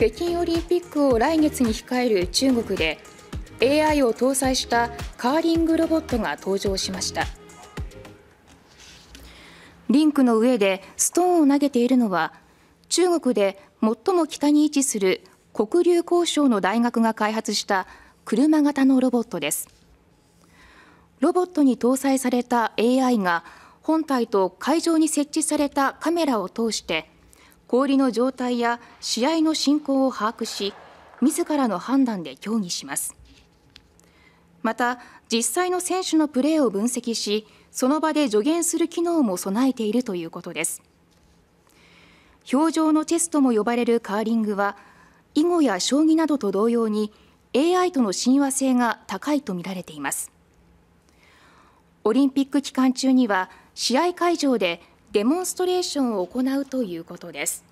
北京オリンピックを来月に控える中国で AI を搭載したカーリングロボットが登場しましたリンクの上でストーンを投げているのは中国で最も北に位置する黒竜江省の大学が開発した車型のロボットですロボットに搭載された AI が本体と会場に設置されたカメラを通して氷の状態や試合の進行を把握し自らの判断で協議しますまた実際の選手のプレーを分析しその場で助言する機能も備えているということです表情のチェストも呼ばれるカーリングは囲碁や将棋などと同様に AI との親和性が高いとみられていますオリンピック期間中には試合会場でデモンストレーションを行うということです。